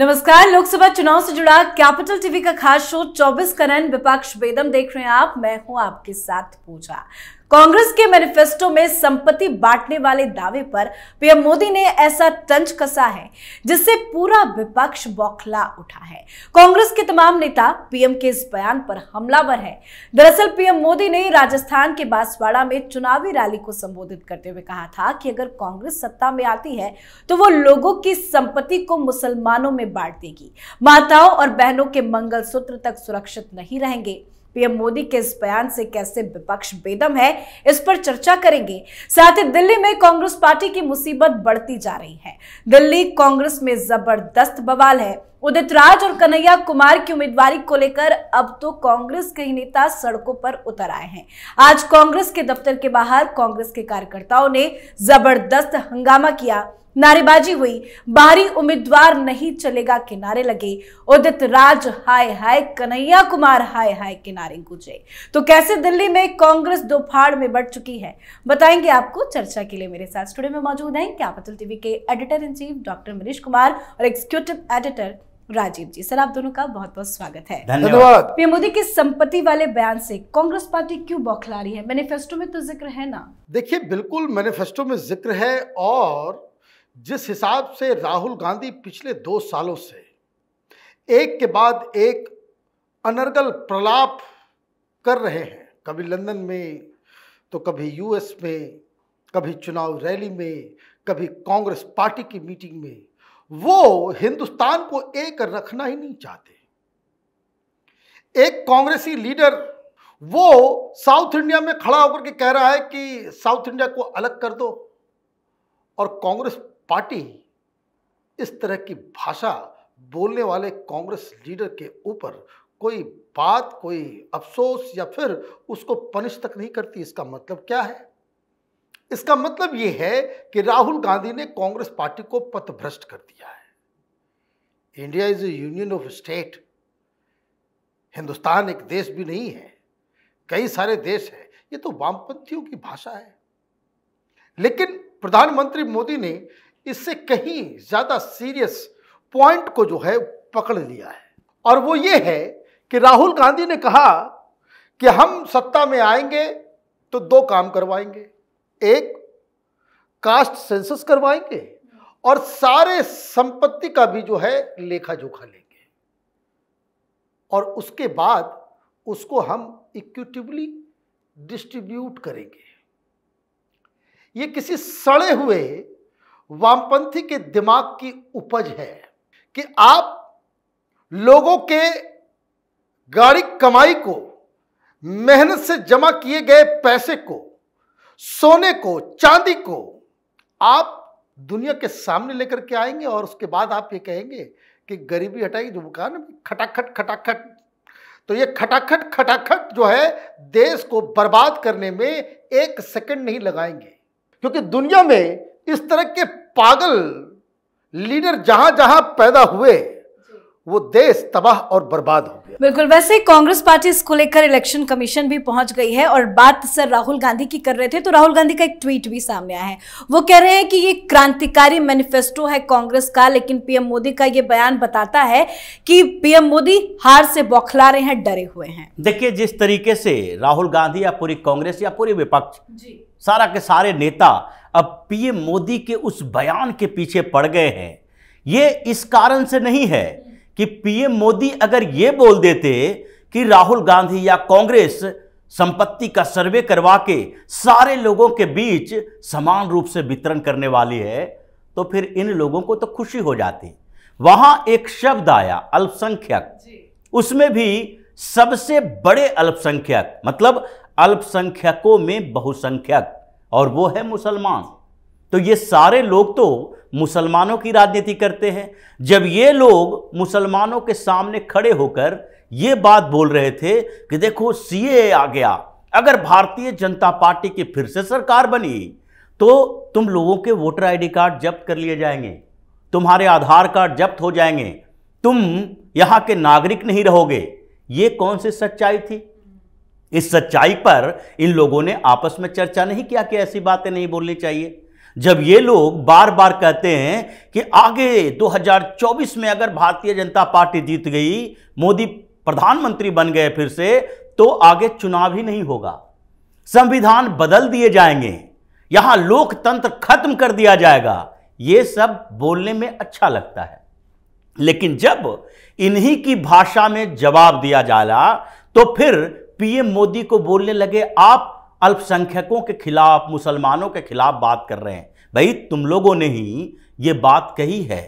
नमस्कार लोकसभा चुनाव से जुड़ा कैपिटल टीवी का खास शो 24 करण विपक्ष बेदम देख रहे हैं आप मैं हूं आपके साथ पूजा कांग्रेस के मैनिफेस्टो में संपत्ति बांटने वाले दावे पर पीएम मोदी ने ऐसा तंज कसा है जिससे पूरा विपक्ष बौखला उठा है कांग्रेस के तमाम नेता पीएम के इस बयान पर हमलावर है दरअसल पीएम मोदी ने राजस्थान के बांसवाड़ा में चुनावी रैली को संबोधित करते हुए कहा था कि अगर कांग्रेस सत्ता में आती है तो वो लोगों की संपत्ति को मुसलमानों में बांट देगी माताओं और बहनों के मंगल तक सुरक्षित नहीं रहेंगे पीएम मोदी के इस बयान से कैसे विपक्ष बेदम है इस पर चर्चा करेंगे साथ ही दिल्ली में कांग्रेस पार्टी की मुसीबत बढ़ती जा रही है दिल्ली कांग्रेस में जबरदस्त बवाल है उदित राज और कन्हैया कुमार की उम्मीदवारी को लेकर अब तो कांग्रेस के ही नेता सड़कों पर उतर आए हैं आज कांग्रेस के दफ्तर के बाहर कांग्रेस के कार्यकर्ताओं ने जबरदस्त हंगामा किया नारेबाजी हुई बाहरी उम्मीदवार नहीं चलेगा किनारे लगे उदित राज हाय हाय कन्हैया कुमार हाय हाय किनारे गुजे तो कैसे दिल्ली में कांग्रेस दो फाड़ में बढ़ चुकी है बताएंगे आपको चर्चा के लिए मेरे साथ स्टूडियो में मौजूद हैं कैपिटल टीवी के editor in chief doctor Manish Kumar और executive editor Rajeev ji sir आप दोनों का बहुत बहुत स्वागत है धन्यवाद पीएम मोदी के संपत्ति वाले बयान से कांग्रेस पार्टी क्यों बौखला रही है मैनिफेस्टो में तो जिक्र है ना देखिए बिल्कुल मैनिफेस्टो में जिक्र है और जिस हिसाब से राहुल गांधी पिछले दो सालों से एक के बाद एक अनर्गल प्रलाप कर रहे हैं कभी लंदन में तो कभी यूएस में कभी चुनाव रैली में कभी कांग्रेस पार्टी की मीटिंग में वो हिंदुस्तान को एक रखना ही नहीं चाहते एक कांग्रेसी लीडर वो साउथ इंडिया में खड़ा होकर के कह रहा है कि साउथ इंडिया को अलग कर दो और कांग्रेस पार्टी इस तरह की भाषा बोलने वाले कांग्रेस लीडर के ऊपर कोई बात कोई अफसोस या फिर उसको पनिश तक नहीं करती इसका मतलब क्या है इसका मतलब यह है कि राहुल गांधी ने कांग्रेस पार्टी को पथभ्रष्ट कर दिया है India is a union of state Hindustan एक देश भी नहीं है कई सारे देश हैं ये तो वामपंथियों की भाषा है लेकिन प्रधानमंत्री मोदी ने इससे कहीं ज़्यादा सीरियस पॉइंट को जो है पकड़ लिया है और वो ये है कि राहुल गांधी ने कहा कि हम सत्ता में आएंगे तो दो काम करवाएंगे एक कास्ट सेंसस करवाएंगे और सारे संपत्ति का भी जो है लेखा जोखा लेंगे और उसके बाद उसको हम इक्विटिवली डिस्ट्रीब्यूट करेंगे ये किसी सड़े हुए वामपंथी के दिमाग की उपज है कि आप लोगों के गाड़ी कमाई को मेहनत से जमा किए गए पैसे को सोने को चांदी को आप दुनिया के सामने लेकर के आएंगे और उसके बाद आप ये कहेंगे कि गरीबी हटाई जो मुकान खटाखट खटाखट तो ये खटाखट खटाखट जो है देश को बर्बाद करने में एक सेकंड नहीं लगाएंगे क्योंकि दुनिया में इस तरह के पागल लीडर जहां जहां पैदा हुए वो देश तबाह और बर्बाद हो गया बिल्कुल वैसे कांग्रेस पार्टी इसको लेकर इलेक्शन कमीशन भी पहुंच गई है और बात सर राहुल गांधी की कर रहे थे तो राहुल गांधी का एक ट्वीट भी सामने आया है वो कह रहे हैं कि ये क्रांतिकारी मैनिफेस्टो है कांग्रेस का लेकिन पीएम मोदी का ये बयान बताता है कि पीएम मोदी हार से बौखला रहे हैं डरे हुए हैं देखिए जिस तरीके से राहुल गांधी या पूरी कांग्रेस या पूरे विपक्ष सारा के सारे नेता अब पीएम मोदी के उस बयान के पीछे पड़ गए हैं ये इस कारण से नहीं है कि पीएम मोदी अगर ये बोल देते कि राहुल गांधी या कांग्रेस संपत्ति का सर्वे करवा के सारे लोगों के बीच समान रूप से वितरण करने वाली है तो फिर इन लोगों को तो खुशी हो जाती वहां एक शब्द आया अल्पसंख्यक उसमें भी सबसे बड़े अल्पसंख्यक मतलब अल्पसंख्यकों में बहुसंख्यक और वो है मुसलमान तो ये सारे लोग तो मुसलमानों की राजनीति करते हैं जब ये लोग मुसलमानों के सामने खड़े होकर ये बात बोल रहे थे कि देखो सीए आ गया अगर भारतीय जनता पार्टी की फिर से सरकार बनी तो तुम लोगों के वोटर आईडी कार्ड जब्त कर लिए जाएंगे तुम्हारे आधार कार्ड जब्त हो जाएंगे तुम यहाँ के नागरिक नहीं रहोगे ये कौन सी सच्चाई थी इस सच्चाई पर इन लोगों ने आपस में चर्चा नहीं किया कि ऐसी बातें नहीं बोलनी चाहिए जब ये लोग बार बार कहते हैं कि आगे 2024 में अगर भारतीय जनता पार्टी जीत गई मोदी प्रधानमंत्री बन गए फिर से तो आगे चुनाव ही नहीं होगा संविधान बदल दिए जाएंगे यहां लोकतंत्र खत्म कर दिया जाएगा ये सब बोलने में अच्छा लगता है लेकिन जब इन्हीं की भाषा में जवाब दिया जाला तो फिर पीएम मोदी को बोलने लगे आप अल्पसंख्यकों के खिलाफ मुसलमानों के खिलाफ बात कर रहे हैं भाई तुम लोगों ने ही ये बात कही है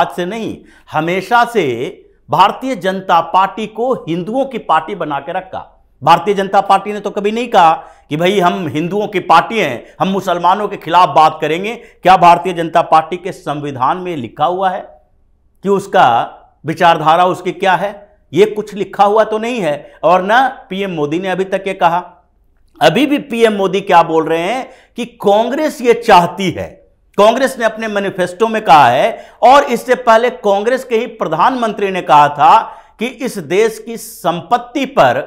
आज से नहीं हमेशा से भारतीय जनता पार्टी को हिंदुओं की पार्टी बना के रखा भारतीय जनता पार्टी ने तो कभी नहीं कहा कि भाई हम हिंदुओं की पार्टी हैं हम मुसलमानों के खिलाफ बात करेंगे क्या भारतीय जनता पार्टी के संविधान में लिखा हुआ है कि उसका विचारधारा उसकी क्या है ये कुछ लिखा हुआ तो नहीं है और ना पीएम मोदी ने अभी तक ये कहा अभी भी पीएम मोदी क्या बोल रहे हैं कि कांग्रेस ये चाहती है कांग्रेस ने अपने मैनिफेस्टो में कहा है और इससे पहले कांग्रेस के ही प्रधानमंत्री ने कहा था कि इस देश की संपत्ति पर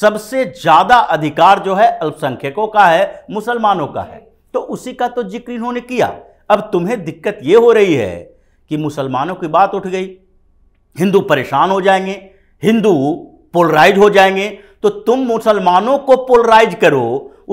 सबसे ज्यादा अधिकार जो है अल्पसंख्यकों का है मुसलमानों का है तो उसी का तो जिक्र इन्होंने किया अब तुम्हें दिक्कत यह हो रही है कि मुसलमानों की बात उठ गई हिंदू परेशान हो जाएंगे हिंदू पोलराइज हो जाएंगे तो तुम मुसलमानों को पोलराइज करो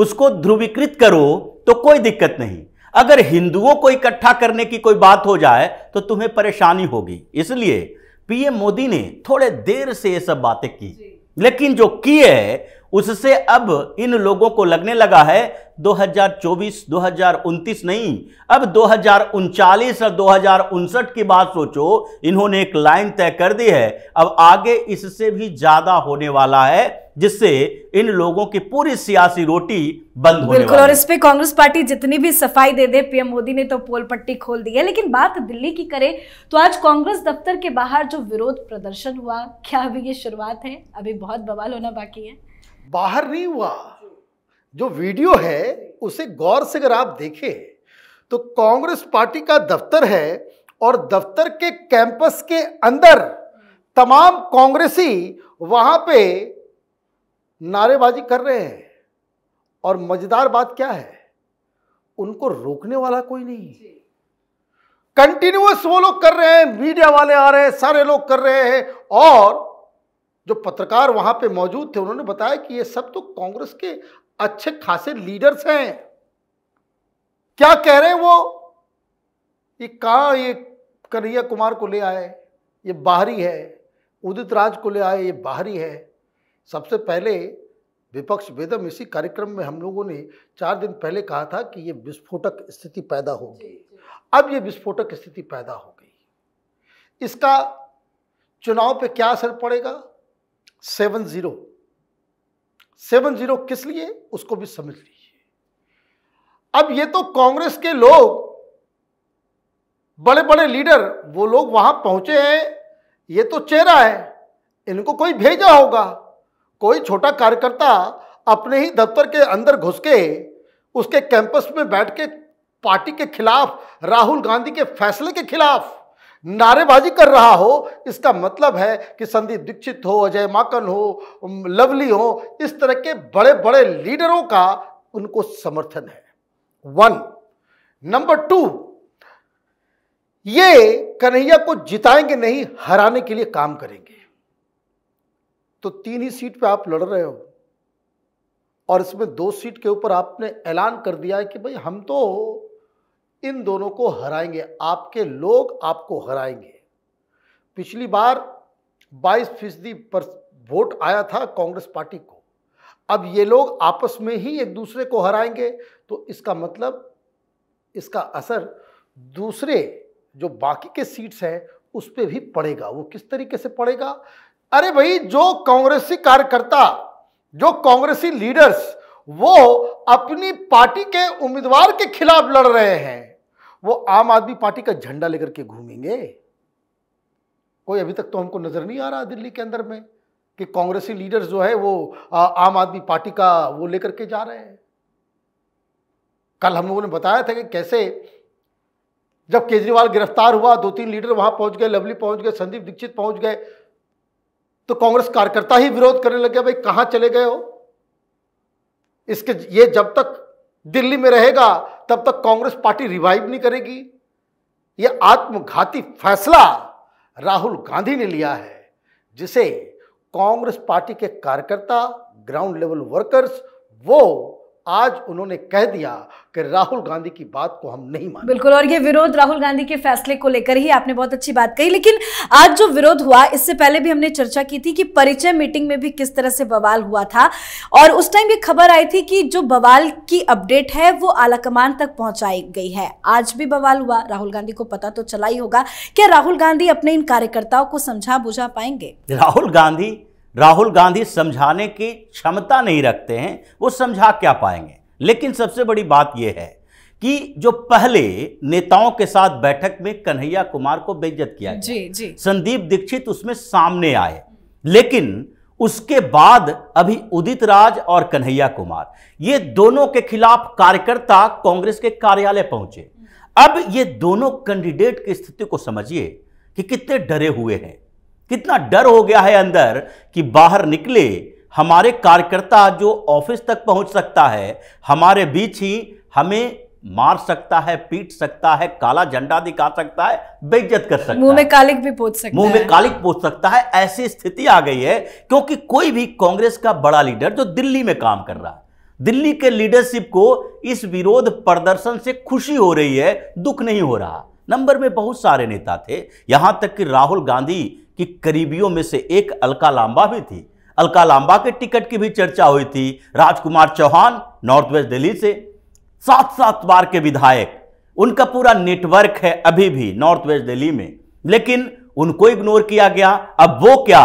उसको ध्रुवीकृत करो तो कोई दिक्कत नहीं अगर हिंदुओं को इकट्ठा करने की कोई बात हो जाए तो तुम्हें परेशानी होगी इसलिए पीएम मोदी ने थोड़े देर से ये सब बातें की लेकिन जो की है उससे अब इन लोगों को लगने लगा है 2024, 2029 नहीं अब दो और दो की बात सोचो इन्होंने एक लाइन तय कर दी है अब आगे इससे भी ज्यादा होने वाला है जिससे इन लोगों की पूरी सियासी रोटी बंद होने बिल्कुल और इस पे कांग्रेस पार्टी जितनी भी सफाई दे दे पीएम मोदी ने तो पोल पट्टी खोल दी है लेकिन बात दिल्ली की करें तो आज कांग्रेस दफ्तर के बाहर जो विरोध प्रदर्शन हुआ क्या अभी ये शुरुआत है अभी बहुत बवाल होना बाकी है बाहर नहीं हुआ जो वीडियो है उसे गौर से अगर आप देखें तो कांग्रेस पार्टी का दफ्तर है और दफ्तर के कैंपस के अंदर तमाम कांग्रेसी वहां पे नारेबाजी कर रहे हैं और मजेदार बात क्या है उनको रोकने वाला कोई नहीं कंटिन्यूस वो लोग कर रहे हैं मीडिया वाले आ रहे हैं सारे लोग कर रहे हैं और जो पत्रकार वहां पे मौजूद थे उन्होंने बताया कि ये सब तो कांग्रेस के अच्छे खासे लीडर्स हैं क्या कह रहे हैं वो ये कहा ये कन्हैया कुमार को ले आए ये बाहरी है उदित राज को ले आए ये बाहरी है सबसे पहले विपक्ष वेदम इसी कार्यक्रम में हम लोगों ने चार दिन पहले कहा था कि ये विस्फोटक स्थिति पैदा होगी अब ये विस्फोटक स्थिति पैदा हो गई इसका चुनाव पे क्या असर पड़ेगा सेवन ज़ीरो सेवन ज़ीरो किस लिए उसको भी समझ लीजिए अब ये तो कांग्रेस के लोग बड़े बड़े लीडर वो लोग वहां पहुंचे हैं ये तो चेहरा है इनको कोई भेजा होगा कोई छोटा कार्यकर्ता अपने ही दफ्तर के अंदर घुस के उसके कैंपस में बैठ के पार्टी के खिलाफ राहुल गांधी के फैसले के खिलाफ नारेबाजी कर रहा हो इसका मतलब है कि संदीप दीक्षित हो अजय माकन हो लवली हो इस तरह के बड़े बड़े लीडरों का उनको समर्थन है वन नंबर टू ये कन्हैया को जिताएंगे नहीं हराने के लिए काम करेंगे तो तीन ही सीट पे आप लड़ रहे हो और इसमें दो सीट के ऊपर आपने ऐलान कर दिया है कि भाई हम तो इन दोनों को हराएंगे आपके लोग आपको हराएंगे पिछली बार 22 फीसदी पर वोट आया था कांग्रेस पार्टी को अब ये लोग आपस में ही एक दूसरे को हराएंगे तो इसका मतलब इसका असर दूसरे जो बाकी के सीट्स हैं उस पर भी पड़ेगा वो किस तरीके से पड़ेगा अरे भाई जो कांग्रेसी कार्यकर्ता जो कांग्रेसी लीडर्स वो अपनी पार्टी के उम्मीदवार के खिलाफ लड़ रहे हैं वो आम आदमी पार्टी का झंडा लेकर के घूमेंगे कोई अभी तक तो हमको नज़र नहीं आ रहा दिल्ली के अंदर में कि कांग्रेसी लीडर जो है वो आम आदमी पार्टी का वो लेकर के जा रहे हैं कल हम लोगों ने बताया था कि कैसे जब केजरीवाल गिरफ्तार हुआ दो तीन लीडर वहां पहुंच गए लवली पहुंच गए संदीप दीक्षित पहुंच गए तो कांग्रेस कार्यकर्ता ही विरोध करने लग गया भाई कहां चले गए हो इसके ये जब तक दिल्ली में रहेगा तब तक कांग्रेस पार्टी रिवाइव नहीं करेगी यह आत्मघाती फैसला राहुल गांधी ने लिया है जिसे कांग्रेस पार्टी के कार्यकर्ता ग्राउंड लेवल वर्कर्स वो आज उन्होंने कह दिया कि राहुल गांधी की बात को हम नहीं मानते बिल्कुल और ये विरोध राहुल गांधी के फैसले को लेकर ही आपने बहुत अच्छी बात कही लेकिन आज जो विरोध हुआ इससे पहले भी हमने चर्चा की थी कि परिचय मीटिंग में भी किस तरह से बवाल हुआ था और उस टाइम ये खबर आई थी कि जो बवाल की अपडेट है वो आलाकमान तक पहुंचाई गई है आज भी बवाल हुआ राहुल गांधी को पता तो चला ही होगा क्या राहुल गांधी अपने इन कार्यकर्ताओं को समझा बुझा पाएंगे राहुल गांधी राहुल गांधी समझाने की क्षमता नहीं रखते हैं वो समझा क्या पाएंगे लेकिन सबसे बड़ी बात यह है कि जो पहले नेताओं के साथ बैठक में कन्हैया कुमार को बेइज्जत किया गया जी जी संदीप दीक्षित उसमें सामने आए लेकिन उसके बाद अभी उदित राज और कन्हैया कुमार ये दोनों के खिलाफ कार्यकर्ता कांग्रेस के कार्यालय पहुंचे अब ये दोनों कैंडिडेट की स्थिति को समझिए कि कितने डरे हुए हैं कितना डर हो गया है अंदर कि बाहर निकले हमारे कार्यकर्ता जो ऑफिस तक पहुंच सकता है हमारे बीच ही हमें मार सकता है पीट सकता है काला झंडा दिखा सकता है बेइज्जत कर सकता है मुंह में कालिक भी पोच सकता मुंह में कालिक पोच सकता है ऐसी स्थिति आ गई है क्योंकि कोई भी कांग्रेस का बड़ा लीडर जो दिल्ली में काम कर रहा है दिल्ली के लीडरशिप को इस विरोध प्रदर्शन से खुशी हो रही है दुख नहीं हो रहा नंबर में बहुत सारे नेता थे यहाँ तक कि राहुल गांधी की करीबियों में से एक अलका लांबा भी थी अलका लांबा के टिकट की भी चर्चा हुई थी राजकुमार चौहान नॉर्थ वेस्ट दिल्ली से सात सात बार के विधायक उनका पूरा नेटवर्क है अभी भी नॉर्थ वेस्ट दिल्ली में लेकिन उनको इग्नोर किया गया अब वो क्या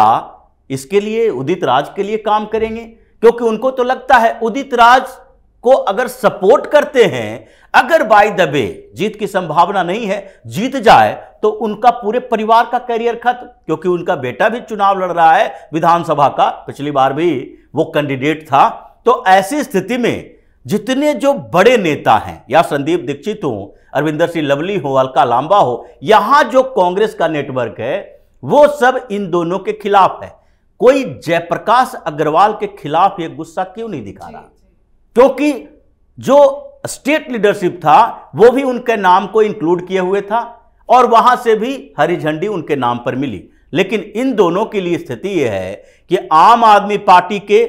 इसके लिए उदित राज के लिए काम करेंगे क्योंकि उनको तो लगता है उदित राज को अगर सपोर्ट करते हैं अगर बाई द वे जीत की संभावना नहीं है जीत जाए तो उनका पूरे परिवार का करियर खत्म क्योंकि उनका बेटा भी चुनाव लड़ रहा है विधानसभा का पिछली बार भी वो कैंडिडेट था तो ऐसी स्थिति में जितने जो बड़े नेता हैं या संदीप दीक्षित हो अरविंदर सिंह लवली हो अलका लांबा हो यहां जो कांग्रेस का नेटवर्क है वो सब इन दोनों के खिलाफ है कोई जयप्रकाश अग्रवाल के खिलाफ ये गुस्सा क्यों नहीं दिखा रहा क्योंकि जो स्टेट लीडरशिप था वो भी उनके नाम को इंक्लूड किए हुए था और वहां से भी हरी झंडी उनके नाम पर मिली लेकिन इन दोनों के लिए स्थिति यह है कि आम आदमी पार्टी के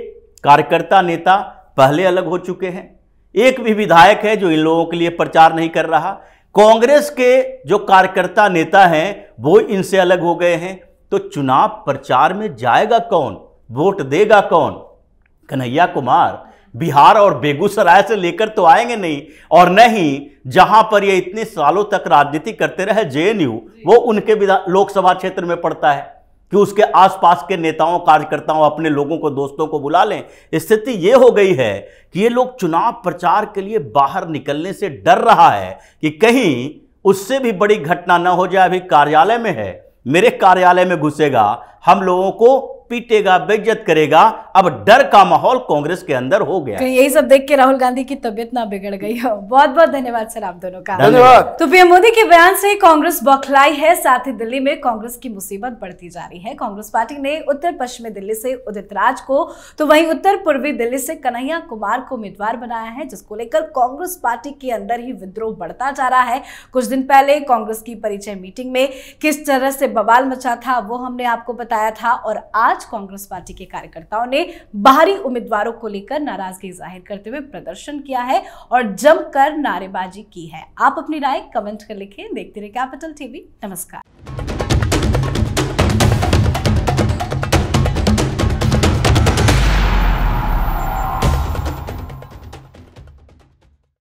कार्यकर्ता नेता पहले अलग हो चुके हैं एक भी विधायक है जो इन लोगों के लिए प्रचार नहीं कर रहा कांग्रेस के जो कार्यकर्ता नेता हैं वो इनसे अलग हो गए हैं तो चुनाव प्रचार में जाएगा कौन वोट देगा कौन कन्हैया कुमार बिहार और बेगूसराय से लेकर तो आएंगे नहीं और नहीं जहां पर ये इतने सालों तक राजनीति करते रहे जेएनयू वो उनके लोकसभा क्षेत्र में पड़ता है कि उसके आसपास के नेताओं कार्यकर्ताओं अपने लोगों को दोस्तों को बुला लें स्थिति ये हो गई है कि ये लोग चुनाव प्रचार के लिए बाहर निकलने से डर रहा है कि कहीं उससे भी बड़ी घटना न हो जाए अभी कार्यालय में है मेरे कार्यालय में घुसेगा हम लोगों को पीटेगा बेइज्जत करेगा अब डर का माहौल कांग्रेस के अंदर हो गया यही सब देख के राहुल गांधी की तबियत ना बिगड़ गई हो हाँ, बहुत बहुत धन्यवाद सर आप दोनों का धन्यवाद तो पीएम मोदी के बयान से कांग्रेस बौखलाई है साथ ही दिल्ली में कांग्रेस की मुसीबत बढ़ती जा रही है कांग्रेस पार्टी ने उत्तर पश्चिमी दिल्ली से उदित राज को तो वही उत्तर पूर्वी दिल्ली से कन्हैया कुमार को उम्मीदवार बनाया है जिसको लेकर कांग्रेस पार्टी के अंदर ही विद्रोह बढ़ता जा रहा है कुछ दिन पहले कांग्रेस की परिचय मीटिंग में किस तरह से बवाल मचा था वो हमने आपको बताया था और आज आज कांग्रेस पार्टी के कार्यकर्ताओं ने बाहरी उम्मीदवारों को लेकर नाराजगी जाहिर करते हुए प्रदर्शन किया है और जमकर नारेबाजी की है आप अपनी राय कमेंट कर लिखे देखते रहे कैपिटल टीवी नमस्कार